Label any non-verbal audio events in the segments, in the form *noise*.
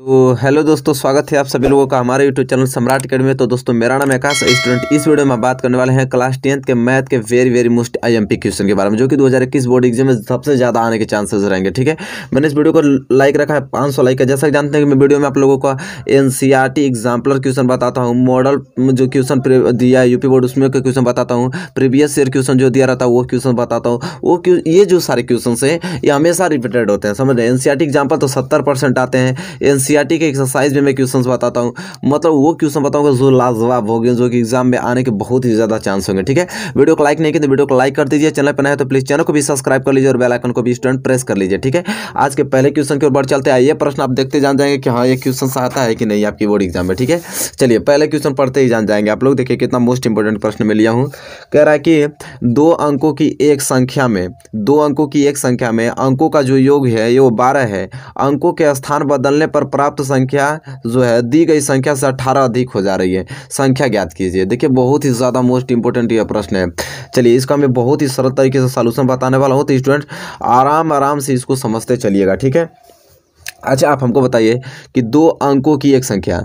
तो हेलो दोस्तों स्वागत है आप सभी लोगों का हमारे यूट्यूब चैनल सम्राट अकेडमी में तो दोस्तों मेरा नाम आकाश स्टूडेंट इस वीडियो में बात करने वाले हैं क्लास टेंथ के मैथ के very very most IMP question के बारे में जो कि 2021 बोर्ड एग्जाम में सबसे ज़्यादा आने के चांसेस रहेंगे ठीक है मैंने इस वीडियो को लाइक रखा है पाँच लाइक है जैसा जानते हैं कि मैं वीडियो में आप लोगों का एन सी क्वेश्चन बताता हूँ मॉडल जो क्वेश्चन दिया है यूपी बोर्ड उसमें क्वेश्चन बताता हूँ प्रीवियस ईयर क्वेश्चन जो दिया रहता है वो क्वेश्चन बताता हूँ वो ये जो सारे क्वेश्चन है ये हमेशा रिपीटेड होते हैं समझ रहे एन सी एग्जाम्पल तो सत्तर आते हैं एन एनसीईआरटी के एक्सरसाइज में मैं क्वेश्चन बताता हूँ मतलब वो क्वेश्चन बताऊँगा जो लाजवाब हो गए जो कि एग्जाम में आने के बहुत ही ज़्यादा चांस होंगे ठीक है वीडियो को लाइक नहीं किया तो वीडियो को लाइक कर दीजिए चैनल पर नया तो प्लीज़ चैनल को भी सब्सक्राइब कर लीजिए और बेलाइकन को भी स्टूडेंट प्रेस कर लीजिए ठीक है आज के पहले क्वेश्चन की ओर बढ़ चलते हैं ये प्रश्न आप देखते जान जाएंगे कि हाँ ये क्वेश्चन आता है कि नहीं आपकी बोर्ड एग्जाम में ठीक है चलिए पहले क्वेश्चन पढ़ते ही जान जाएंगे आप लोग देखिए कितना मोस्ट इंपॉर्टेंट प्रश्न में लिया हूँ कह रहा है कि दो अंकों की एक संख्या में दो अंकों की एक संख्या में अंकों का जो योग है ये वो बारह है अंकों के स्थान बदलने पर प्राप्त संख्या जो है दी गई संख्या से अठारह अधिक हो जा रही है संख्या ज्ञात कीजिए देखिए बहुत ही ज़्यादा मोस्ट इंपॉर्टेंट यह प्रश्न है चलिए इसका मैं बहुत ही सरल तरीके से सोल्यूशन बताने वाला हूँ तो स्टूडेंट आराम आराम से इसको समझते चलिएगा ठीक है अच्छा आप हमको बताइए कि दो अंकों की एक संख्या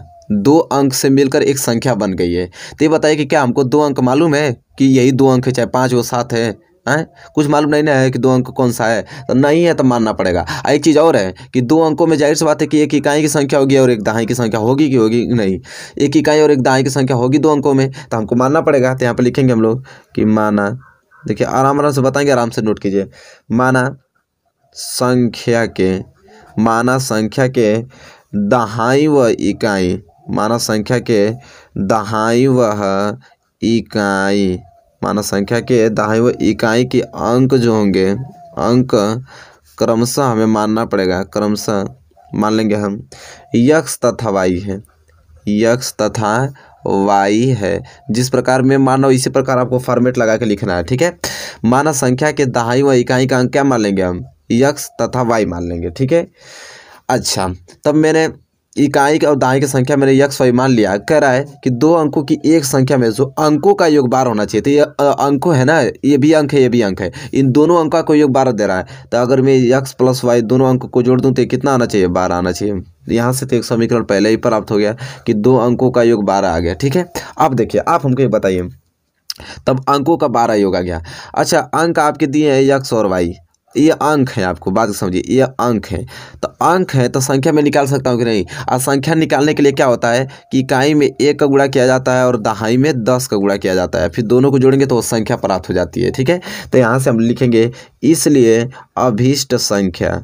दो अंक से मिलकर एक संख्या बन गई है तो ये बताइए कि क्या हमको दो अंक मालूम है कि यही दो अंक है चाहे पाँच हो सात है है कुछ मालूम नहीं ना है कि दो अंक कौन सा है तो नहीं है तो मानना पड़ेगा एक चीज़ और है कि दो अंकों में जाहिर सी बात है कि एक इकाई की संख्या होगी और एक दहाई की संख्या होगी कि होगी नहीं एक इकाई और एक दहाई की संख्या होगी दो अंकों में तो हमको मानना पड़ेगा तो यहाँ पर लिखेंगे हम लोग कि माना देखिए आराम आराम से बताएंगे आराम से नोट कीजिए माना संख्या के माना संख्या के दहाई व इकाई माना संख्या के दहाई वह इकाई मानव संख्या के दहाई व इकाई के अंक जो होंगे अंक क्रमशः हमें मानना पड़ेगा क्रमशः मान लेंगे हम यक्ष तथा वाई है यक्ष तथा वाई है जिस प्रकार में मानव इसी प्रकार आपको फॉर्मेट लगा के लिखना है ठीक है मानव संख्या के दहाई व इकाई का अंक क्या मान लेंगे हम यक्ष तथा वाई मान लेंगे ठीक है अच्छा तब मैंने इकाई और दाई की संख्या मैंने यक्ष मान लिया कह रहा है कि दो अंकों की एक संख्या में जो अंकों का योग बार होना चाहिए तो ये अंकों है ना ये भी अंक है ये भी अंक है इन दोनों अंकों को योग बारह दे रहा है तो अगर मैं यक्ष प्लस वाई दोनों अंकों को जोड़ दूँ तो कितना आना चाहिए बारह आना चाहिए यहाँ से तो एक समीकरण पहले ही प्राप्त हो गया कि दो अंकों का योग बारह आ गया ठीक है आप देखिए आप हमको ये बताइए तब अंकों का बारह योग आ गया अच्छा अंक आपके दिए हैं यक्ष और वाई ये अंक है आपको बात समझिए ये अंक है तो अंक है तो संख्या में निकाल सकता हूँ कि नहीं और संख्या निकालने के लिए क्या होता है कि इकाई में एक का गुणा किया जाता है और दहाई में दस का गुणा किया जाता है फिर दोनों को जोड़ेंगे तो वो संख्या प्राप्त हो जाती है ठीक है तो यहाँ से हम लिखेंगे इसलिए अभीष्ट संख्या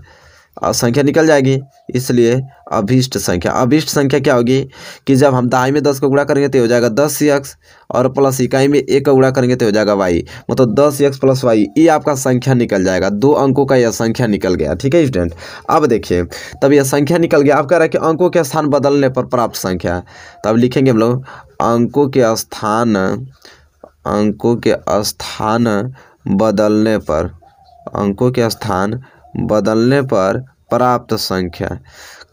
और संख्या निकल जाएगी इसलिए अभीष्ट संख्या अभीष्ट संख्या क्या होगी कि जब हम दहाई में दस को गुणा करेंगे तो हो जाएगा दस यक्स और प्लस इकाई में एक का गुणा करेंगे तो हो जाएगा वाई मतलब दस यक्स प्लस वाई ये आपका संख्या निकल जाएगा दो अंकों का यह संख्या निकल गया ठीक है स्टूडेंट अब देखिए तब यह संख्या निकल गया आप कह रहे हैं कि अंकों के स्थान बदलने पर प्राप्त संख्या तब लिखेंगे हम लोग अंकों के स्थान अंकों के स्थान बदलने पर अंकों के स्थान बदलने पर प्राप्त संख्या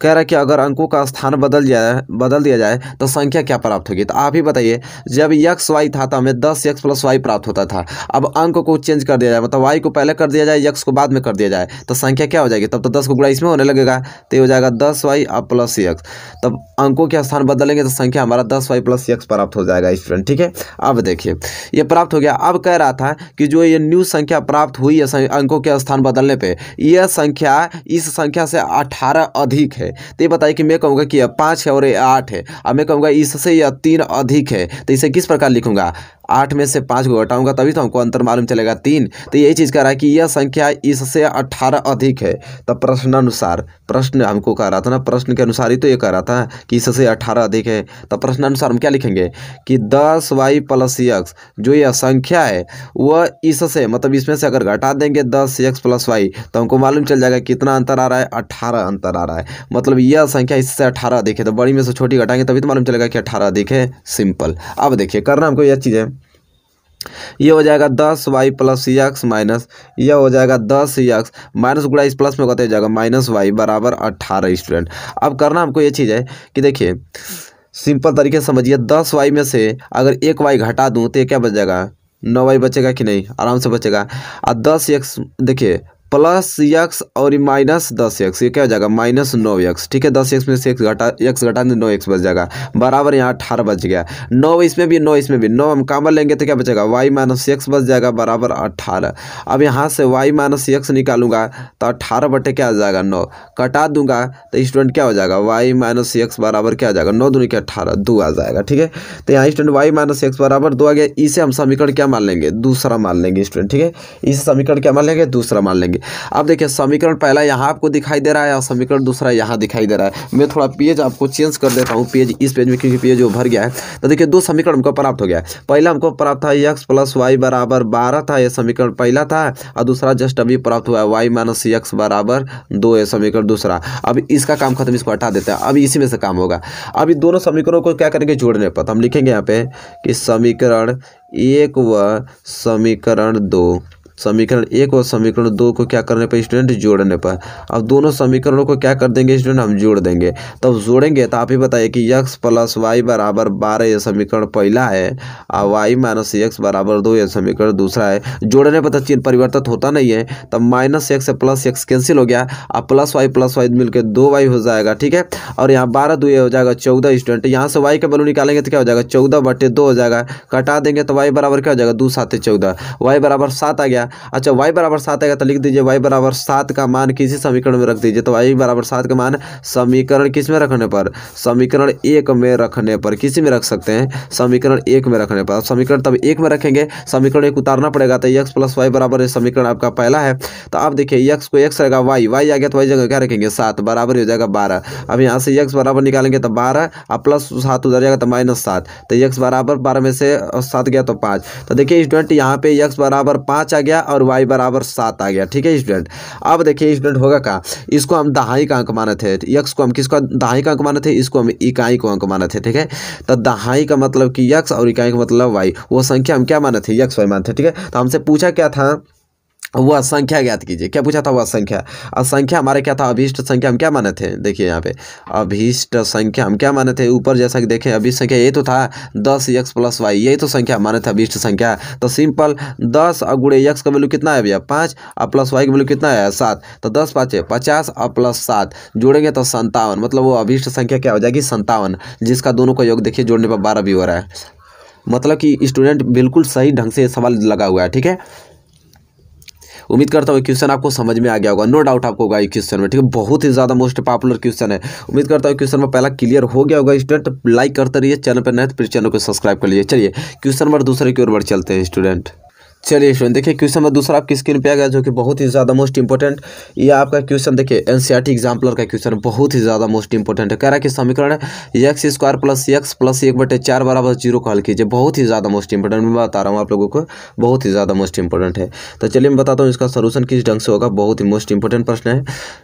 कह रहा है कि अगर अंकों का स्थान बदल जाए बदल दिया जाए तो संख्या क्या प्राप्त होगी तो आप ही बताइए जब यक्स वाई था तो हमें दस यक्स प्लस वाई प्राप्त होता था अब अंक को चेंज कर दिया जाए मतलब वाई को पहले कर दिया जाए यक्स को बाद में कर दिया जाए तो संख्या क्या हो जाएगी तब तो दस को गुड़ा इसमें होने लगेगा तो ये हो जाएगा दस वाई और प्लस यक्स तब अंकों के स्थान बदलेंगे तो संख्या हमारा दस वाई प्लस यक्स प्राप्त हो जाएगा स्टूडेंट ठीक है अब देखिए ये प्राप्त हो गया अब कह रहा था कि जो ये न्यू संख्या प्राप्त हुई है अंकों के स्थान बदलने पर यह संख्या इस संख्या से अठारह अधिक है तो ये बताइए कि मैं कहूँगा कि पाँच है और ये आठ है और मैं कहूँगा इससे यह तीन अधिक है तो इसे किस प्रकार लिखूंगा आठ में से पाँच को घटाऊंगा तभी तो हमको अंतर मालूम चलेगा तीन तो यही चीज़ कह रहा है कि यह संख्या इससे अट्ठारह अधिक है तो प्रश्न अनुसार प्रश्न हमको कह रहा था ना प्रश्न के अनुसार ही तो ये कह रहा था कि इससे अट्ठारह अधिक है तो प्रश्न अनुसार हम क्या लिखेंगे कि दस वाई प्लस यक्स जो यह संख्या है वह इससे मतलब इसमें से अगर घटा देंगे दस यक्स प्लस वाई तो हमको मालूम चल जाएगा कितना अंतर आ रहा है अट्ठारह अंतर आ रहा है मतलब यह संख्या इससे अट्ठारह अधिक है तो बड़ी में से छोटी घटाएंगे तभी तो मालूम चलेगा कि अट्ठारह अधिक है सिंपल अब देखिए करना हमको यह चीज़ है ये हो जाएगा दस वाई प्लस यक्स माइनस यह हो जाएगा दस यक्स माइनस गुड़ा इस प्लस में कहते जाएगा माइनस वाई बराबर अट्ठारह स्टूडेंट अब करना हमको ये चीज़ है कि देखिए सिंपल तरीके से समझिए दस वाई में से अगर एक वाई घटा दूँ तो ये क्या बच जाएगा नौ वाई बचेगा कि नहीं आराम से बचेगा और दस एक्स देखिए प्लस यक्स और माइनस दस एक्स ये क्या हो जाएगा माइनस नौ एक्स ठीक है दस एक्स में से एक्स घटा एक्स घटा नौ एक्स बच जाएगा बराबर यहाँ अठारह बच गया नौ इसमें भी नौ इसमें भी नौ हम कामर लेंगे तो क्या बचेगा वाई माइनस एक्स बच जाएगा बराबर अट्ठारह अब यहाँ से वाई माइनस एक्स निकालूंगा तो अट्ठारह बटे क्या आ जाएगा नौ कटा दूंगा तो स्टूडेंट क्या हो जाएगा वाई माइनस एक्स बराबर क्या आ जाएगा नौ दूनी के अट्ठारह दो आ जाएगा ठीक है तो यहाँ स्टूडेंट वाई माइनस एक्स बराबर दो आ गया इसे हम समीकरण क्या मान लेंगे दूसरा मान लेंगे स्टूडेंट ठीक है इसे समीकरण क्या मान लेंगे दूसरा मान लेंगे अब देखिए समीकरण पहला यहाँ आपको दिखाई दे रहा है और समीकरण दूसरा यहाँ दिखाई दे रहा है मैं थोड़ा पेज आपको चेंज कर देता हूँ पेज इस पेज में क्योंकि पेज वो भर गया है तो देखिए दो समीकरण हमको प्राप्त हो गया है पहला हमको प्राप्त था यक्स प्लस वाई बराबर बारह था यह समीकरण पहला था और दूसरा जस्ट अभी प्राप्त हुआ है वाई माइनस यक्स बराबर दो यह समीकरण दूसरा अब इसका काम खत्म इसको हटा देते हैं अब इसी में से काम होगा अभी दोनों समीकरणों को क्या करेंगे जोड़ने पर तो हम लिखेंगे यहाँ पे कि समीकरण एक व समीकरण दो समीकरण एक और समीकरण दो को क्या करने पर स्टूडेंट जोड़ने पर अब दोनों समीकरणों को क्या कर देंगे स्टूडेंट हम जोड़ देंगे तब जोड़ेंगे तो आप ही बताइए कि यक्स प्लस वाई बराबर बारह यह समीकरण पहला है और वाई माइनस यक्स बराबर दो यह समीकरण दूसरा है जोड़ने पर तो चीन परिवर्तित होता नहीं है तब minus x plus x cancel हो गया अब प्लस वाई प्लस वाई मिलकर दो वाई हो जाएगा ठीक है और यहाँ बारह दो हो जाएगा चौदह स्टूडेंट यहाँ से वाई का बलू निकालेंगे तो क्या हो जाएगा चौदह बटे दो हो जाएगा कटा देंगे तो वाई बराबर क्या हो जाएगा दो सात चौदह वाई बराबर सात आ गया गया अच्छा वाई बराबर सात आएगा तो लिख दीजिए वाई बराबर सात का मान किसी समीकरण में रख दीजिए तो वाई बराबर सात का मान समीकरण किस में रखने पर समीकरण एक में रखने पर किसी में रख सकते हैं समीकरण एक में रखने पर समीकरण तब एक में रखेंगे समीकरण एक उतारना पड़ेगा तो यक्स प्लस वाई बराबर ये समीकरण आपका पहला है तो आप देखिए यक्स को यक्स रहेगा वाई वाई आ गया तो वाई जगह क्या रखेंगे सात बराबर हो जाएगा बारह अब यहाँ से यक्स बराबर निकालेंगे तो बारह और प्लस सात उधर जाएगा तो माइनस सात तो यक्स बराबर बारह में से सात गया तो पाँच तो देखिए स्टूडेंट यहाँ पे यक्स बराबर पाँच आ गया गया और वाई बराबर सात आ गया ठीक है स्टूडेंट अब देखिए स्टूडेंट होगा कहा इसको हम दहाई का अंक माने थे यक्स को हम किसका दहाई का अंक माने थे इसको हम इकाई को अंक माने थे ठीक है तो दहाई का मतलब कि यक्स और इकाई का मतलब वाई वो संख्या हम क्या माने थे यक्स वाई माने थे ठीक है तो हमसे पूछा क्या था वह संख्या ज्ञात कीजिए क्या पूछा था वह संख्या और संख्या हमारे क्या था अभीष्ट संख्या हम क्या माने थे देखिए यहाँ पे अभीष्ट संख्या हम क्या माने थे ऊपर जैसा कि देखें अभीष्ट संख्या ये तो था दस एक्स प्लस वाई यही तो संख्या माने थे अभीष्ट संख्या तो सिंपल दस और गुड़े यक्स का वैल्यू कितना है भैया पाँच और प्लस वाई का वैल्यू कितना है सात तो दस पाँच है पचास और प्लस सात जोड़ेंगे तो संतावन मतलब वो अभीष्ट संख्या क्या हो जाएगी संतावन जिसका दोनों का योग देखिए जोड़ने पर बारह भी हो रहा है मतलब कि स्टूडेंट बिल्कुल सही ढंग से सवाल लगा हुआ है ठीक है उम्मीद करता हूँ क्वेश्चन आपको समझ में आ गया होगा नो डाउट आपको होगा ये क्वेश्चन में ठीक है बहुत ही ज़्यादा मोस्ट पॉपुलर क्वेश्चन है उम्मीद करता हूँ क्वेश्चन में पहला क्लियर हो गया होगा स्टूडेंट लाइक करते रहिए चैनल पर नहीं तो फिर चैनल को सब्सक्राइब कर लीजिए चलिए क्वेश्चन नंबर दूसरे की ओर बढ़ चलते हैं स्टूडेंट चलिए स्टूडेंट देखिए क्वेश्चन नंबर दूसरा आपकी स्क्रीन पे आ गया जो कि बहुत ही ज़्यादा मोस्ट इंपॉर्टेंट ये आपका क्वेश्चन देखिए एनसीईआरटी एग्जाम्पलर का क्वेश्चन बहुत ही ज़्यादा मोस्ट इंपॉर्टेंट है कह रहा है कि समीकरण x square plus x plus एक बटे चार बराबर जीरो का हल कीजिए बहुत ही ज़्यादा मोस्ट इंपॉर्टेंट मैं बता रहा हूँ आप लोगों को बहुत ही ज़्यादा मोस्ट इंपॉर्टेंट है तो चलिए मैं बताता हूँ इसका सोलूशन किस ढंग से होगा बहुत ही मोस्ट इंपॉर्टेंट प्रश्न है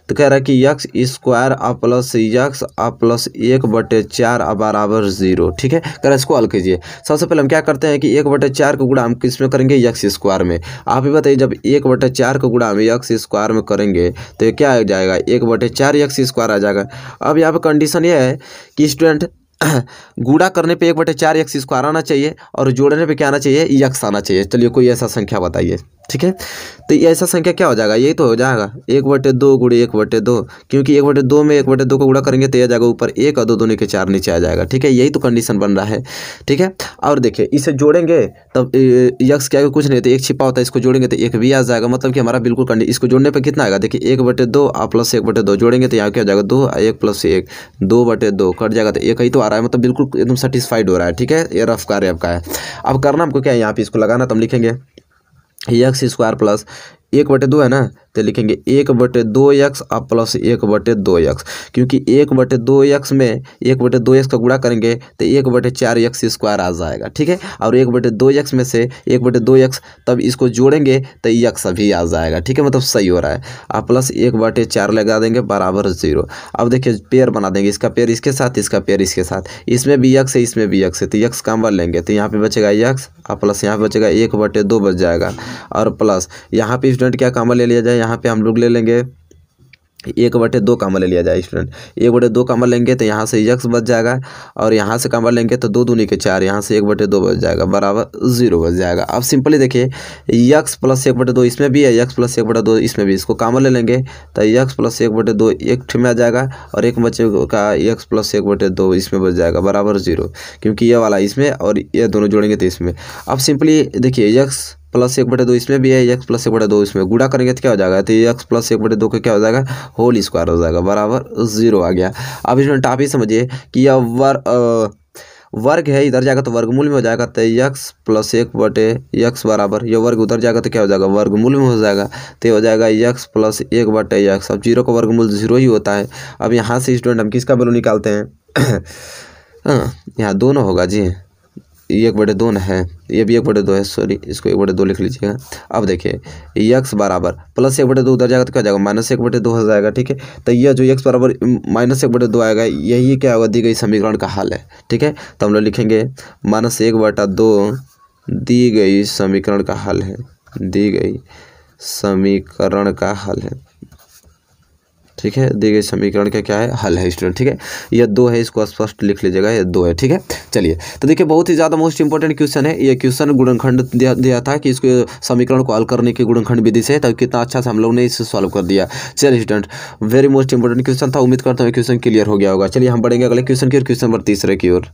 तो कह रहा है कि यक्स स्क्वायर आ प्लस यक्स आ प्लस एक बटे चार बराबर जीरो ठीक है कह रहा है इसको हल कीजिए सबसे पहले हम क्या करते हैं कि एक बटे चार को गुड़ा हम किस में करेंगे यक्स स्क्वायर में आप ही बताइए जब एक बटे चार को गुड़ा हम यक्स स्क्वायर में करेंगे तो ये क्या आ जाएगा एक बटे चार यक्स स्क्वायर आ जाएगा अब यहाँ पे कंडीशन ये है कि स्टूडेंट *coughs* गुड़ा करने पे एक बटे चार यक्स स्क्वायर आना चाहिए और जोड़ने पे क्या आना चाहिए यक्स आना चाहिए चलिए कोई ऐसा संख्या बताइए ठीक है तो ये ऐसा संख्या क्या हो जाएगा यही तो हो जाएगा एक बटे दो गुड़े एक बटे दो क्योंकि एक बटे दो में एक बटे दो को गुड़ा करेंगे तो यह जाएगा ऊपर एक और दो दोनों के चार नीचे आ जाएगा ठीक है यही तो कंडीशन बन रहा है ठीक है और देखिए इसे जोड़ेंगे तब तो, यक्स क्या कुछ नहीं तो एक छिपा होता है इसको जोड़ेंगे तो एक भी आ जाएगा मतलब कि हमारा बिल्कुल इसको जोड़ने पर कितना आएगा देखिए एक बटे दो और प्लस एक बटे दो जोड़ेंगे तो यहाँ क्या हो जाएगा दो एक प्लस एक दो बटे दो कट जाएगा तो एक ही तो आ रहा है मतलब बिल्कुल एकदम सेटिस्फाइड हो रहा है ठीक है ये रफ कार्य आपका है अब करना हमको क्या है यहाँ पर इसको लगाना तो हम लिखेंगे एक्स स्क्वायर प्लस एक बटे दो है ना तो लिखेंगे एक बटे दो यक्स और प्लस एक बटे दो यक्स क्योंकि एक बटे दो यक्स में एक बटे दो यक्स का गुड़ा करेंगे तो एक बटे चार यक्स स्क्वायर आ जाएगा ठीक है और एक बटे दो यक्स में से एक बटे दो यक्स तब इसको जोड़ेंगे तो यक्स अभी आ जाएगा ठीक है मतलब सही हो रहा है और प्लस एक बटे चार लगा देंगे बराबर जीरो अब देखिए पेयर बना देंगे इसका पेयर इसके साथ इसका पेयर इसके साथ इसमें भी यक्स है इसमें भी यक्स है तो यक्स कामवर लेंगे तो यहाँ पर बचेगा यक्स और प्लस यहाँ पर बचेगा एक बटे दो बच जाएगा और प्लस यहाँ पर स्टूडेंट क्या काम ले लिया जाए यहाँ पे हम लोग ले लेंगे एक बटे दो कमर ले लिया जाए स्टूडेंट एक बटे दो कमर लेंगे तो यहाँ से यक्स बच जाएगा और यहाँ से कमर लेंगे तो दो दूनी के चार यहाँ से एक बटे दो बच जाएगा बराबर जीरो बच जाएगा अब सिंपली देखिए यक्स प्लस एक बटे दो इसमें भी है यक्स प्लस एक बटे दो इसमें भी इसको कमर ले लेंगे तो यक्स प्लस एक बटे दो एक में आ जाएगा और एक बच्चे का यक्स प्लस एक बटे दो इसमें बच जाएगा बराबर जीरो क्योंकि ये वाला इसमें और ये दोनों जोड़ेंगे तो इसमें अब सिंपली देखिए यक्स प्लस एक बटे दो इसमें भी है एक्स प्लस एक बटे दो इसमें गुड़ा करेंगे तो क्या हो जाएगा तो एक्स प्लस एक बटे दो का क्या हो जाएगा होल स्क्वायर हो जाएगा बराबर जीरो आ गया अब इसमें ही समझिए कि यह वर वर्ग है इधर जाएगा तो वर्गमूल में हो जाएगा तो यक्स प्लस एक बटे यक्स बराबर ये वर्ग उधर जाएगा तो क्या हो जाएगा वर्गमूल में हो जाएगा तो हो जाएगा यक्स प्लस एक बटे यक्स अब जीरो का वर्गमूल जीरो ही होता है अब यहाँ से स्टूडेंट हम किसका वैल्यू निकालते हैं *coughs* हाँ, यहाँ दोनों होगा जी एक बटे दो न है ये भी एक बटे दो है सॉरी इसको एक बटे दो लिख लीजिएगा अब देखिए यक्स बराबर प्लस एक बटे दो उधर जाएगा तो क्या जाएगा माइनस एक बटे दो हो जाएगा ठीक है तो यह जो यक्स बराबर माइनस एक बटे दो आएगा यही क्या होगा दी गई समीकरण का हल है ठीक है तो हम लोग लिखेंगे माइनस एक बटा दो दी गई समीकरण का हल है दी गई समीकरण का हल है ठीक है दिए गए समीकरण का क्या है हल है स्टूडेंट ठीक है यह दो है इसको स्पष्ट लिख लीजिएगा यह दो है ठीक है चलिए तो देखिए बहुत ही ज़्यादा मोस्ट इंपॉर्टेंट क्वेश्चन है यह क्वेश्चन गुणनखंड दिया दिया था कि इसको समीकरण को हल करने की गुणनखंड विधि से तब कितना अच्छा से हम लोग ने इसे सॉल्व कर दिया चलिए student very most important question था उम्मीद करता हूँ क्वेश्चन क्लियर हो गया होगा चलिए हम बढ़ेंगे अगले क्वेश्चन की ओर क्वेश्चन नंबर तीसरे की ओर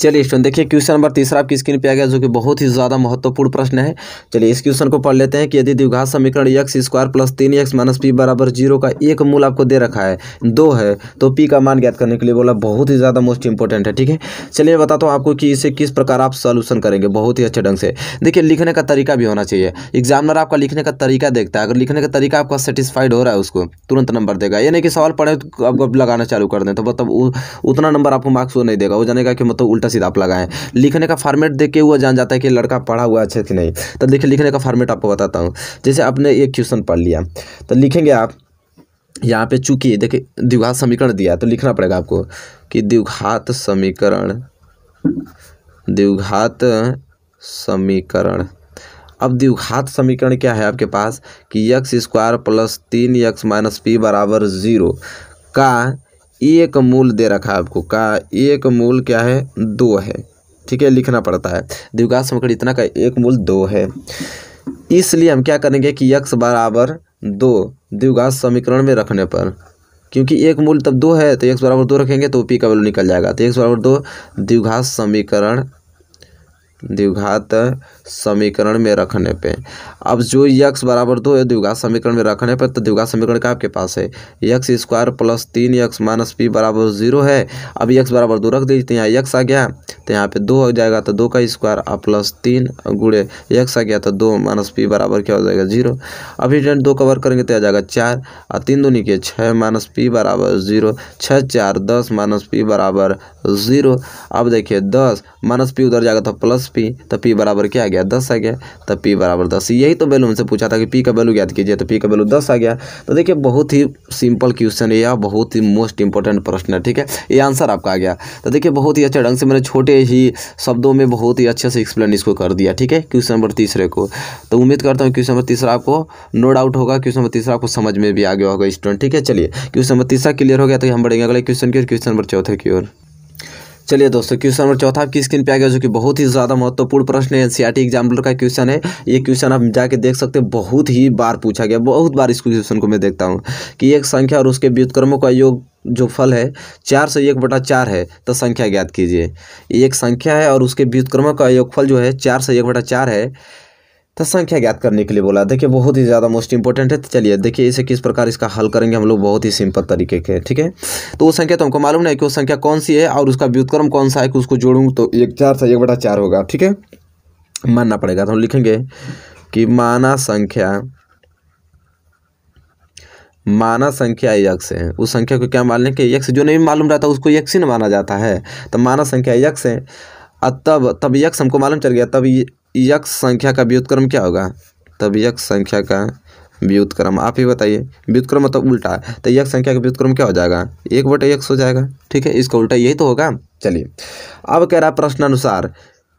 चलिए स्टूडेंट देखिए क्वेश्चन नंबर तीसरा आपकी स्क्रीन पे आ गया जो कि बहुत ही ज़्यादा महत्वपूर्ण प्रश्न है चलिए इस क्वेश्चन को पढ़ लेते हैं कि यदि द्विघात समीकरण एक स्क्वायर प्लस तीन एक्स माइनस पी बराबर जीरो का एक मूल आपको दे रखा है दो है तो पी का मान ज्ञात करने के लिए बोला बहुत ही ज़्यादा मोस्ट इंपॉर्टेंट है ठीक है चलिए बताता हूँ आपको कि इसे किस प्रकार आप सोल्यूशन करेंगे बहुत ही अच्छे ढंग से देखिए लिखने का तरीका भी होना चाहिए एग्जामिनर आपका लिखने का तरीका देखता है अगर लिखने का तरीका आपका सेटिस्फाइड हो रहा है उसको तुरंत नंबर देगा यानी कि सवाल पढ़े तो आपको लगाना चालू कर दें तो मतलब उतना नंबर आपको मार्क्स वो नहीं देगा वो जानेगा कि मतलब उल्टा का सीधा आप लगाएं लिखने का फॉर्मेट देख के हुआ जान जाता है कि लड़का पढ़ा हुआ अच्छे कि नहीं तो देखिए लिखने का फॉर्मेट आपको बताता हूँ जैसे आपने एक क्वेश्चन पढ़ लिया तो लिखेंगे आप यहाँ पे चूंकि देखिए द्विघात समीकरण दिया तो लिखना पड़ेगा आपको कि द्विघात समीकरण द्विघात समीकरण अब द्विघात समीकरण क्या है आपके पास कि यक्स स्क्वायर प्लस तीन यक्स माइनस पी बराबर ज़ीरो का एक मूल दे रखा है आपको का एक मूल क्या है दो है ठीक है लिखना पड़ता है द्विघात समीकरण इतना का एक मूल दो है इसलिए हम क्या करेंगे कि यक्स बराबर दो द्विघात समीकरण में रखने पर क्योंकि एक मूल तब दो है तो एक बराबर दो रखेंगे तो पी का वैल्यू निकल जाएगा तो एक बराबर दो द्विघात समीकरण द्विघात समीकरण में रखने पे अब जो यक्स बराबर दो है द्विघात समीकरण में रखने पर तो द्विघात समीकरण का आपके पास है यक्स स्क्वायर प्लस तीन यक्स माइनस पी बराबर जीरो है अब यक्स बराबर दो रख दीजिए तो यहाँ यक्स आ गया तो यहाँ पे दो हो जाएगा तो दो का स्क्वायर और प्लस तीन गुड़े एक सा गया तो दो माइनस पी बराबर क्या हो जाएगा जीरो अभी टेंट दो कवर करेंगे तो आ जाएगा चार और तीन दूनी के छः माइनस पी बराबर जीरो छः चार दस माइनस पी बराबर जीरो अब देखिए दस माइनस पी उधर जाएगा तो प्लस पी तो पी बराबर क्या आ गया दस आ गया तो पी बराबर दस यही तो वैल्यू हमसे पूछा था कि पी का वैल्यू याद कीजिए तो पी का वैल्यू दस आ गया तो देखिए बहुत ही सिंपल क्वेश्चन है यह बहुत ही मोस्ट इंपॉर्टेंट प्रश्न है ठीक है ये आंसर आपका आ गया तो देखिए बहुत ही अच्छे ढंग से मैंने छोटे ही शब्दों में बहुत ही अच्छे से एक्सप्लेन इसको कर दिया ठीक है क्वेश्चन नंबर तीसरे को तो उम्मीद करता हूँ क्वेश्चन नंबर तीसरा आपको नो डाउट होगा क्वेश्चन नंबर तीसरा आपको समझ में भी आ गया होगा स्टूडेंट ठीक है चलिए क्वेश्चन नंबर तीसरा क्लियर हो गया तो हम बढ़ेंगे अगले क्वेश्चन की ओर क्वेश्चन नंबर चौथे की ओर चलिए दोस्तों क्वेश्चन नंबर चौथा आपकी स्क्रीन पे आ गया जो कि बहुत ही ज़्यादा महत्वपूर्ण प्रश्न है एनसीईआरटी एग्जाम्पल का क्वेश्चन है ये क्वेश्चन आप जाके देख सकते हैं बहुत ही बार पूछा गया बहुत बार इस क्वेश्चन को मैं देखता हूँ कि एक संख्या और उसके व्युतक्रमों का योग जो फल है चार से एक बटा चार है तो संख्या ज्ञात कीजिए एक संख्या है और उसके व्युतक्रमों का योगफल जो है चार से एक बटा चार है तो संख्या ज्ञात करने के लिए बोला देखिए बहुत ही ज़्यादा मोस्ट इंपॉर्टेंट है तो चलिए देखिए इसे किस प्रकार इसका हल करेंगे हम लोग बहुत ही सिंपल तरीके के ठीक है तो वो संख्या तो हमको मालूम नहीं कि वो संख्या कौन सी है और उसका व्युतक्रम कौन सा है कि उसको जोड़ूँ तो एक चार से एक बटा चार होगा ठीक है मानना पड़ेगा तो हम लिखेंगे कि माना संख्या माना संख्या यक्ष है उस संख्या को क्या मान लें कि यक्ष जो नहीं मालूम रहता उसको यक्ष न माना जाता है तो माना संख्या यक्ष है तब तब यक्ष हमको मालूम चल गया तब यक्ष संख्या का व्युतक्रम क्या होगा तब यक्ष संख्या का व्युतक्रम आप ही बताइए व्युतक्रम मतलब उल्टा तो यक्ष संख्या का व्युतक्रम क्या हो जाएगा एक बटे यक्ष हो जाएगा ठीक है इसका उल्टा यही तो होगा चलिए अब कह रहा प्रश्न अनुसार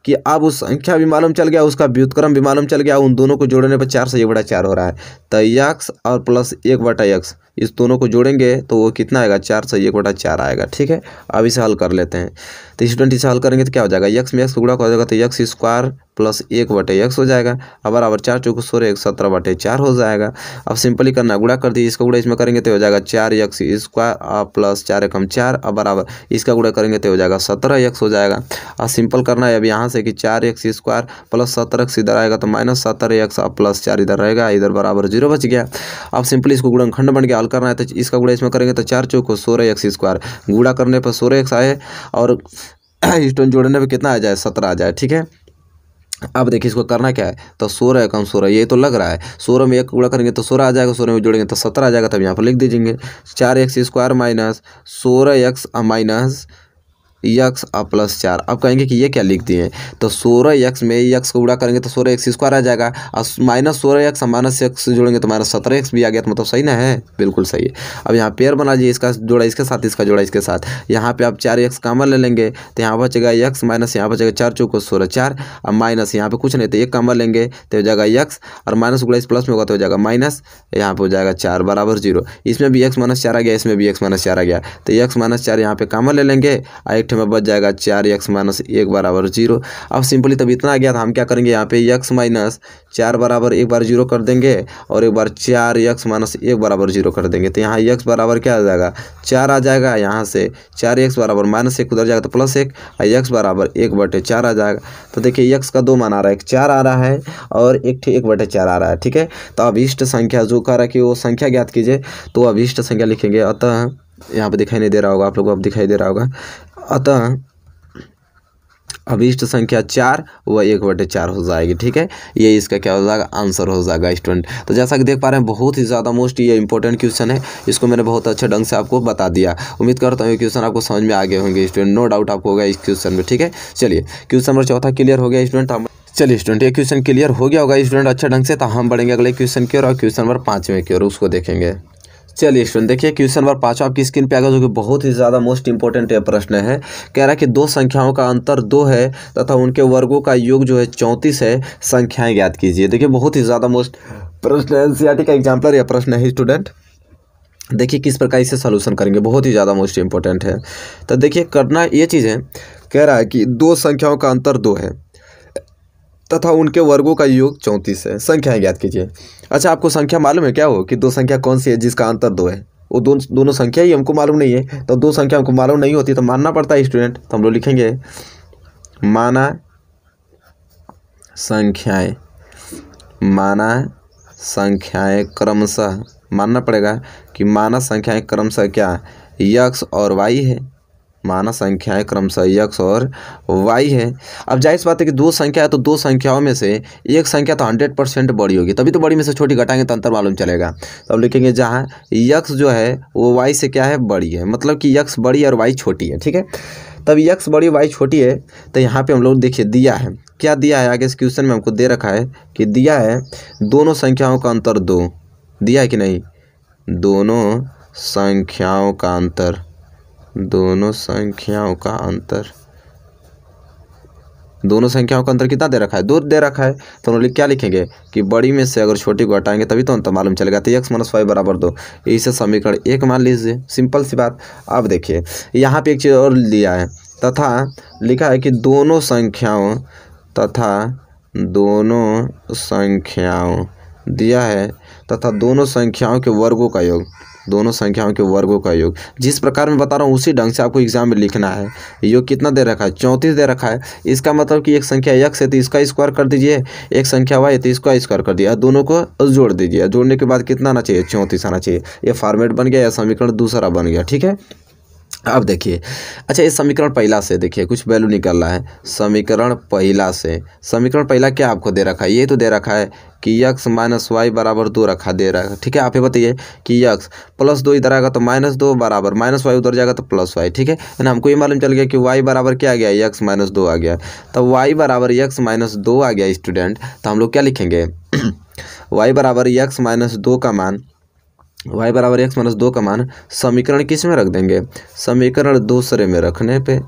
कि अब उस संख्या भी मालूम चल गया उसका व्युतक्रम भी मालूम चल गया उन दोनों को जोड़ने पर चार से एक बटा चार हो रहा है तो यक्स और प्लस एक बटा यक्स इस दोनों को जोड़ेंगे तो वो कितना आएगा चार से एक बटा चार आएगा ठीक है अब इसे हल कर लेते हैं तो स्टूडेंट इसे हल करेंगे तो क्या हो जाएगा यक्स में यक्स गुड़ा हो जाएगा तो यक्स स्क्वायर प्लस एक बटे एक्स हो जाएगा अब बराबर चार चौको सोलह एक सत्रह बटे चार हो जाएगा अब सिंपली करना गुड़ा कर दीजिए इसका गुड़ा इसमें करेंगे तो हो जाएगा चार एक्स स्क्वायर प्लस चार एकम चार अब बराबर इसका गुड़ा करेंगे तो हो जाएगा सत्रह एक्स हो जाएगा और सिंपल करना है अब यहाँ से कि चार एक्स स्क्वायर प्लस सत्रह एक्स इधर आएगा तो माइनस सत्रह एक्स और प्लस चार इधर रहेगा इधर बराबर जीरो बच गया अब सिंपली इसको खंड बन गया हल करना है तो इसका गुड़ा इसमें करेंगे तो चार चौको सोलह एक्स स्क्वायर गुड़ा करने पर सोलह एक्स आए और *clears throat* स्टोन जोड़ने पर कितना आ जाए सत्रह आ जाए ठीक है अब देखिए इसको करना क्या है तो सोलह कम सोलह ये तो लग रहा है सोलह में एक कूड़ा करेंगे तो सोलह आ जाएगा सोलह में जोड़ेंगे तो सत्रह आ जाएगा तब यहाँ पर लिख दीजिएंगे चार एक्स स्क्वायर माइनस सोलह एक्स माइनस यक्स प्लस चार अब कहेंगे कि ये क्या लिख दिए तो सोलह यक्स में यक्स को उड़ा करेंगे तो सोलह एक्स स्क्वायर आ जाएगा और माइनस सोलह यक्स माइनस एक्स जुड़ेंगे तो माइनस सत्रह एक्स भी आ गया तो मतलब सही ना है बिल्कुल सही है अब यहाँ पेयर बना लीजिए इसका जोड़ा इसके साथ इसका जोड़ा इसके साथ यहाँ पर आप चार एक्स कामन ले लेंगे तो यहाँ बचेगा यक्स माइनस यहाँ बचेगा चार चौको सोलह चार और माइनस यहाँ पर कुछ नहीं तो एक कामन लेंगे तो हो जाएगा यक्स और माइनस उगड़ा इस प्लस में होगा तो हो जाएगा माइनस यहाँ पर हो जाएगा चार बराबर जीरो इसमें भी एक्स माइनस चार आ गया इसमें भी एक्स माइनस चार आ गया तो यक्स माइनस चार यहाँ पे कामन ले लेंगे और लेफ्ट में बच जाएगा चार एक्स माइनस एक बराबर जीरो अब सिंपली तब इतना आ गया था हम क्या करेंगे यहाँ पे यक्स माइनस चार बराबर एक बार जीरो कर देंगे और एक बार चार यक्स माइनस एक बराबर जीरो कर देंगे तो यहाँ यक्स बराबर क्या आ जाएगा चार आ जाएगा यहाँ से चार एक बराबर माइनस एक उधर जाएगा तो प्लस एक और यक्स बराबर एक बटे चार आ जाएगा तो देखिए यक्स का दो मान आ रहा है एक चार आ रहा है और एक ठे एक बटे चार आ रहा है ठीक है तो अभिष्ट संख्या जो कह रहा है कि वो संख्या ज्ञात कीजिए तो अभिष्ट संख्या लिखेंगे अतः यहाँ पे दिखाई नहीं दे रहा होगा आप लोगों को अब दिखाई दे रहा होगा अतः अभीष्ट संख्या चार व एक बटे चार हो जाएगी ठीक है ये इसका क्या हो जाएगा आंसर हो जाएगा स्टूडेंट तो जैसा कि देख पा रहे हैं बहुत ही ज़्यादा मोस्ट ये इंपॉर्टेंट क्वेश्चन है इसको मैंने बहुत अच्छे ढंग से आपको बता दिया उम्मीद करता हूँ ये क्वेश्चन आपको समझ में आ गए होंगे स्टूडेंट नो डाउट आपको होगा इस क्वेश्चन में ठीक है चलिए क्वेश्चन नंबर चौथा क्लियर हो गया स्टूडेंट हम चलिए स्टूडेंट ये क्वेश्चन क्लियर हो गया होगा स्टूडेंट अच्छे ढंग से तो हम बढ़ेंगे अगले क्वेश्चन की ओर और क्वेश्चन नंबर पाँचवें की ओर उसको देखेंगे चलिए स्टूडेंट देखिए क्वेश्चन नंबर पाँचों आपकी स्क्रीन पे आएगा जो कि बहुत ही ज़्यादा मोस्ट इंपॉर्टेंट प्रश्न है कह रहा है कि दो संख्याओं का अंतर दो है तथा उनके वर्गों का योग जो है चौंतीस है संख्याएं ज्ञात कीजिए देखिए बहुत ही ज़्यादा मोस्ट प्रश्न एन का एग्जाम्पलर या प्रश्न है स्टूडेंट देखिए किस प्रकार इसे सोल्यूशन करेंगे बहुत ही ज़्यादा मोस्ट इंपॉर्टेंट है तो देखिए करना ये चीज़ है कह रहा है कि दो संख्याओं का अंतर दो है तथा उनके वर्गों का योग चौंतीस है संख्याएं ज्ञात कीजिए अच्छा आपको संख्या मालूम है क्या हो कि दो संख्या कौन सी है जिसका अंतर दो है वो दो, दोनों संख्या ही हमको मालूम नहीं है तो दो संख्या हमको मालूम नहीं होती तो मानना पड़ता है स्टूडेंट तो हम लोग लिखेंगे माना संख्याएं माना संख्याएं क्रमशः मानना पड़ेगा कि माना संख्याएं क्रमशः क्या यक्स और वाई है माना संख्याएं क्रमशः एक और वाई है अब जाहिर बात है कि दो संख्या है तो दो संख्याओं में से एक संख्या तो हंड्रेड परसेंट बड़ी होगी तभी तो बड़ी में से छोटी घटाएंगे तो अंतर मालूम चलेगा तो अब लिखेंगे जहाँ यक्स जो है वो वाई से क्या है बड़ी है मतलब कि यक्स बड़ी और वाई छोटी है ठीक है तब यक्स बड़ी वाई छोटी है तो यहाँ पर हम लोग देखिए दिया है क्या दिया है आगे इस क्वेश्चन में हमको दे रखा है कि दिया है दोनों संख्याओं का अंतर दो दिया है कि नहीं दोनों संख्याओं का अंतर दोनों संख्याओं का अंतर दोनों संख्याओं का अंतर कितना दे रखा है दो दे रखा है तो उन्होंने क्या लिखेंगे कि बड़ी में से अगर छोटी को हटाएंगे तभी तो अंतर मालूम चलेगा तो एक्स माइनस फाइव बराबर दो इसे समीकरण एक मान लीजिए सिंपल सी बात अब देखिए यहाँ पे एक चीज़ और लिया है तथा लिखा है कि दोनों संख्याओं तथा दोनों संख्याओं दिया है तथा दोनों संख्याओं के वर्गों का योग दोनों संख्याओं के वर्गों का योग जिस प्रकार मैं बता रहा हूँ उसी ढंग से आपको एग्जाम में लिखना है योग कितना दे रखा है चौंतीस दे रखा है इसका मतलब कि एक संख्या यक्स है तो इसका स्क्वायर कर दीजिए एक संख्या वाई तो इसका स्क्वायर कर दिया दोनों को जोड़ दीजिए जोड़ने के बाद कितना आना चाहिए चौंतीस आना चाहिए यह फॉर्मेट बन गया यह समीकरण दूसरा बन गया ठीक है अब देखिए अच्छा ये समीकरण पहला से देखिए कुछ वैल्यू निकल रहा है समीकरण पहला से समीकरण पहला क्या आपको दे रखा है ये तो दे रखा है कि यक्स माइनस वाई बराबर दो रखा दे रहा है ठीक है आप ये बताइए कि यक्स प्लस दो इधर आएगा तो माइनस दो बराबर माइनस वाई उधर जाएगा तो प्लस वाई ठीक है ना हमको ये मालूम चल गया कि वाई बराबर क्या आ गया यक्स माइनस दो आ गया तो वाई बराबर यक्स माइनस दो आ गया स्टूडेंट तो हम लोग क्या लिखेंगे वाई *clears throat* बराबर यक्स माइनस दो का मान वाई बराबर एक्स माइनस दो का मान समीकरण किस में रख देंगे समीकरण दूसरे में रखने पे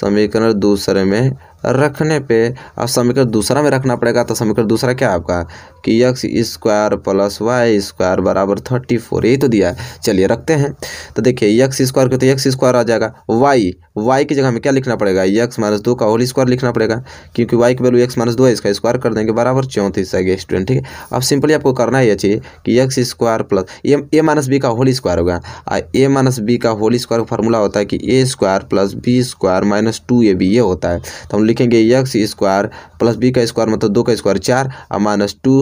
समीकरण दूसरे में रखने पे अब समीकरण दूसरा में रखना पड़ेगा तो समीकरण दूसरा क्या आपका कि x square plus y square बराबर थर्टी फोर यही तो दिया है चलिए रखते हैं तो देखिए यक्स स्क्वायर के तो यक्स स्क्वायर आ जाएगा वाई वाई की जगह हमें क्या लिखना पड़ेगा यक्स माइनस दो का होल स्क्वायर लिखना पड़ेगा क्योंकि वाई की वैल्यू एक्स माइनस दो है इसका स्क्वायर कर देंगे बराबर चौंतीस गया स्टूडेंट ठीक है अब सिंपली आपको करना ये चाहिए कि x square plus a a minus b का होल स्क्वायर होगा और ए माइनस बी का होल स्क्वायर फार्मूला होता है कि a square plus b square minus two a b ये होता है तो हम लिखेंगे यक्स स्क्वायर प्लस बी का स्क्वायर मतलब दो का स्क्वायर चार और माइनस टू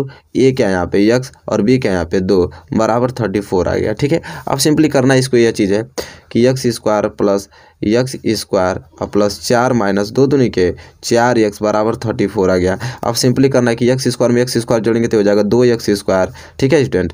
ए क्या यहाँ पे यक्स और बी क्या यहाँ पे दो बराबर थर्टी फोर आ गया ठीक है अब सिंपली करना इसको यह चीज़ है कि x square plus x square और प्लस चार माइनस दो दूनी के चार यक्स बराबर थर्टी फोर आ गया अब सिंपली करना है कि यक्स स्क्वायर में यक्स स्क्वायर जोड़ेंगे तो हो जाएगा दो यक्स स्क्वायर ठीक है स्टूडेंट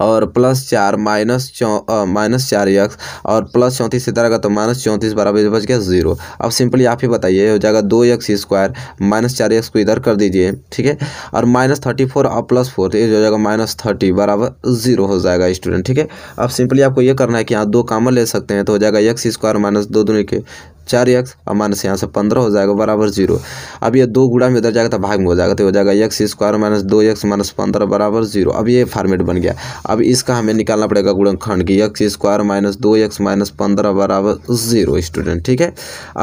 और प्लस चार माइनस चौ माइनस चार यक्स और प्लस चौंतीस इधर आएगा तो माइनस चौंतीस बराबर बच गया जीरो अब सिंपली आप ही बताइए हो जाएगा दो यक्स स्क्वायर माइनस चार यक्स को इधर कर दीजिए ठीक है और माइनस थर्टी फोर और प्लस फोर तो ये हो जाएगा माइनस थर्टी बराबर जीरो हो जाएगा स्टूडेंट ठीक है अब सिंपली आपको ये करना है कि यहाँ दो कामन ले सकते हैं तो हो जाएगा यक्स स्क्वायर माइनस दो दूनी के चार यक्स और माइनस यहाँ से पंद्रह हो जाएगा बराबर जीरो अब ये दो गुड़ा में इधर जाएगा तो भाग में हो जाएगा तो हो जाएगा यक्स स्क्वायर माइनस दो यक्स माइनस पंद्रह बराबर जीरो अब ये फार्मेट बन गया गया अब इसका हमें निकालना पड़ेगा गुणनखंड की यक्स स्क्वायर माइनस दो यक्स माइनस पंद्रह बराबर जीरो स्टूडेंट ठीक है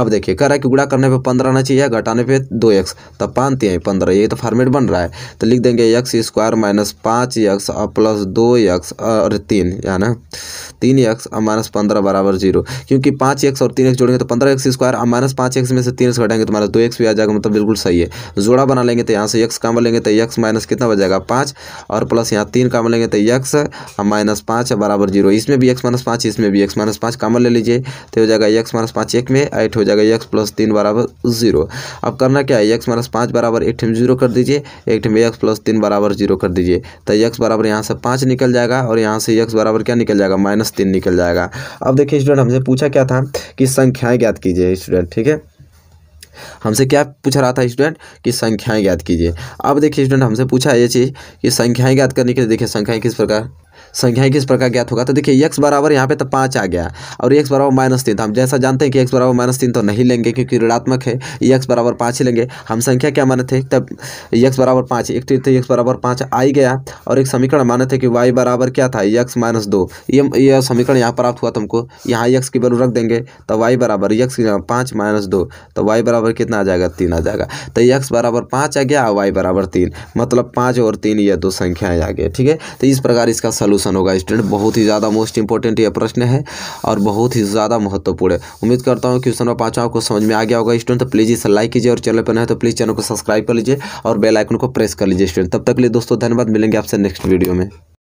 अब देखिए कह रहा है कि गुड़ा करने पे पंद्रह आना चाहिए घटाने पे दो यक्स तब तो पाँच तीन पंद्रह ये तो फॉर्मेट बन रहा है तो लिख देंगे यक्स स्क्वायर माइनस पाँच यक्स प्लस दो यक्स और तीन या ना तीन यक्स माइनस पंद्रह बराबर जीरो क्योंकि पाँच एक्स और तीन एक्स जोड़ेंगे तो पंद्रह एक्स स्क्वायर और माइनस पाँच एक्स में से तीन एक्स घटाएंगे तो माइनस दो एक्स भी आ जाएगा मतलब बिल्कुल सही है जोड़ा बना लेंगे तो यहाँ से एक्स काम लेंगे तो एक्स माइनस कितना बजेगा पाँच और प्लस यहाँ तीन काम लेंगे तो यक्स माइनस पाँच बराबर जीरो इसमें भी एक्स माइनस पाँच इसमें भी एक्स माइनस पाँच कामन ले लीजिए तो हो जाएगा एक्स माइनस पाँच एक में एट हो जाएगा एक्स प्लस तीन बराबर जीरो अब करना क्या है एक्स माइनस पाँच बराबर एट में जीरो कर दीजिए एट में एक्स प्लस तीन बराबर जीरो कर दीजिए तो यक्स बराबर यहाँ से पाँच निकल जाएगा और यहाँ से यक्स बराबर क्या निकल जाएगा माइनस तीन निकल जाएगा अब देखिए स्टूडेंट हमसे पूछा क्या था कि संख्याएँ ज्ञात कीजिए स्टूडेंट ठीक है हमसे क्या पूछ रहा था स्टूडेंट कि संख्याएं ज्ञात कीजिए अब देखिए स्टूडेंट हमसे पूछा ये चीज़ कि संख्याएं ज्ञात करने के लिए देखिए संख्याएं किस प्रकार संख्या किस प्रकार ज्ञात होगा तो देखिए एक बराबर यहाँ पे तो पाँच आ गया और एक बराबर माइनस तीन तो हम जैसा जानते हैं कि एक्स बराबर माइनस तीन तो नहीं लेंगे क्योंकि ऋणात्मक है एक बराबर पाँच ही लेंगे हम संख्या क्या माने थे तब यक्स बराबर पाँच एक तो यक्स बराबर पाँच आ ही गया और एक समीकरण माने थे कि वाई बराबर क्या था यक्स माइनस दो ये यह समीकरण यहाँ प्राप्त हुआ तुमको यहाँ यक्स की वैल्यू रख देंगे तो वाई बराबर यक्स पाँच माइनस दो तो वाई बराबर कितना आ जाएगा तीन आ जाएगा तो एक बराबर पाँच आ गया और वाई बराबर तीन मतलब पाँच और तीन यह दो संख्याएँ आ गए ठीक है तो इस प्रकार इसका सलूशन सोल्यूशन होगा स्टूडेंट बहुत ही ज़्यादा मोस्ट इंपॉर्टेंट ये प्रश्न है और बहुत ही ज़्यादा महत्वपूर्ण है उम्मीद करता हूँ क्वेश्चन पाँच आपको समझ में आ गया होगा स्टूडेंट तो प्लीज़ इसे लाइक कीजिए और चैनल पर नहीं तो प्लीज़ चैनल को सब्सक्राइब कर लीजिए और बेलाइकन को प्रेस कर लीजिए स्टूडेंट तब तक लिए दोस्तों धन्यवाद मिलेंगे आपसे नेक्स्ट वीडियो में